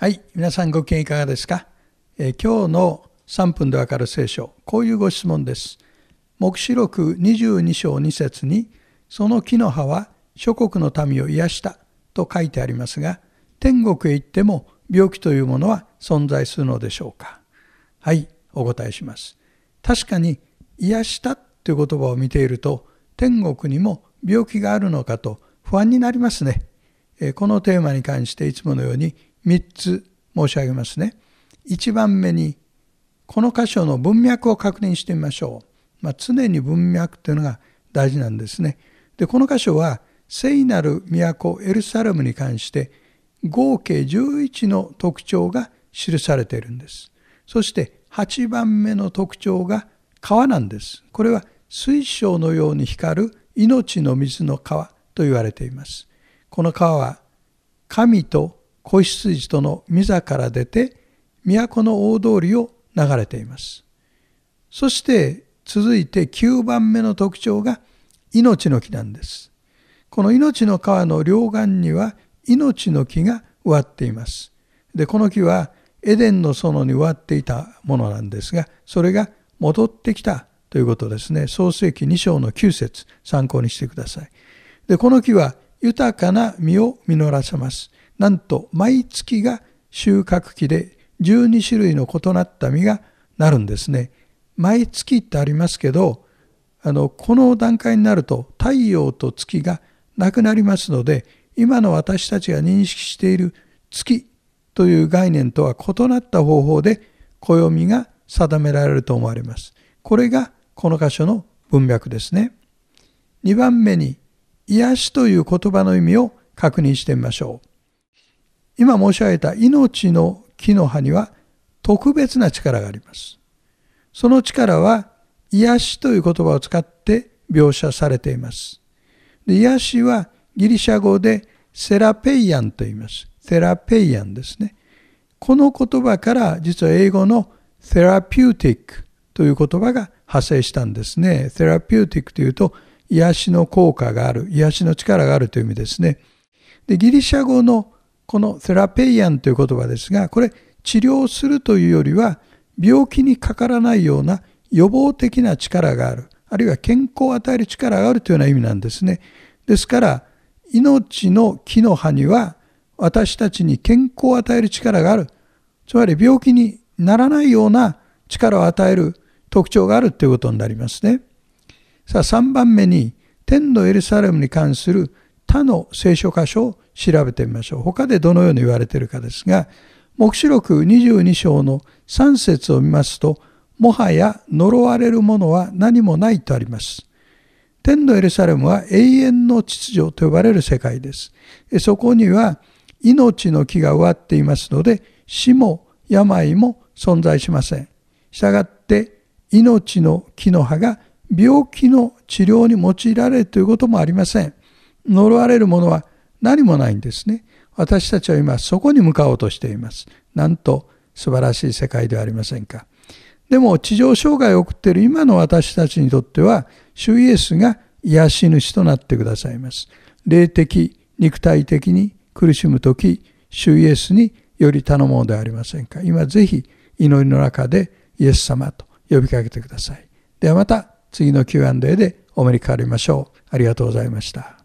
はい、皆さんご機嫌いかがですか、え今日の3分でわかる聖書、こういうご質問です。黙示録22章2節に、その木の葉は諸国の民を癒したと書いてありますが、天国へ行っても病気というものは存在するのでしょうかはい、お答えします。確かに、癒したという言葉を見ていると、天国にも病気があるのかと不安になりますね。このテーマに関していつものように3つ申し上げますね。1番目に、この箇所の文脈を確認してみましょう。まあ、常に文脈というのが大事なんですね。で、この箇所は、聖なる都エルサレムに関して、合計11の特徴が記されているんです。そして8番目の特徴が川なんです。これは水晶のように光る命の水の川と言われています。この川は神と子羊との御座から出て都の大通りを流れています。そして続いて9番目の特徴が命の木なんです。この命の川の両岸には命の木が植わっています。で、この木はエデンの園に植わっていたものなんですが、それが戻ってきたということですね。創世紀2章の9節参考にしてください。で、この木は豊かな実を実らせます。なんと毎月が収穫期で12種類の異なった実がなるんですね。毎月ってありますけど、あの、この段階になると太陽と月がなくなりますので、今の私たちが認識している月という概念とは異なった方法で暦が定められると思われます。これがこの箇所の文脈ですね。2番目に、癒しという言葉の意味を確認してみましょう。今申し上げた命の木の葉には特別な力があります。その力は癒しという言葉を使って描写されています。で癒しはギリシャ語でセラペイアンと言います。セラペイアンですね。この言葉から実は英語のセラピューティックという言葉が派生したんですね。セラピューティックというと癒しの効果がある、癒しの力があるという意味ですね。でギリシャ語のこのセラペイアンという言葉ですが、これ治療するというよりは、病気にかからないような予防的な力がある、あるいは健康を与える力があるというような意味なんですね。ですから、命の木の葉には私たちに健康を与える力がある。つまり病気にならないような力を与える特徴があるということになりますね。さあ3番目に、天のエルサレムに関する他の聖書箇所を調べてみましょう。他でどのように言われているかですが、黙示録22章の3節を見ますと、もはや呪われるものは何もないとあります。天のエルサレムは永遠の秩序と呼ばれる世界です。そこには命の木が植わっていますので、死も病も存在しません。したがって、命の木の葉が病気の治療に用いられるということもありません。呪われるものは何もないんですね。私たちは今そこに向かおうとしています。なんと素晴らしい世界ではありませんか。でも地上障害を送っている今の私たちにとっては、主イエスが癒し主となってくださいます。霊的、肉体的に苦しむ時、主イエスにより頼もうではありませんか。今ぜひ祈りの中でイエス様と呼びかけてください。ではまた次の Q&A でお目にかかりましょう。ありがとうございました。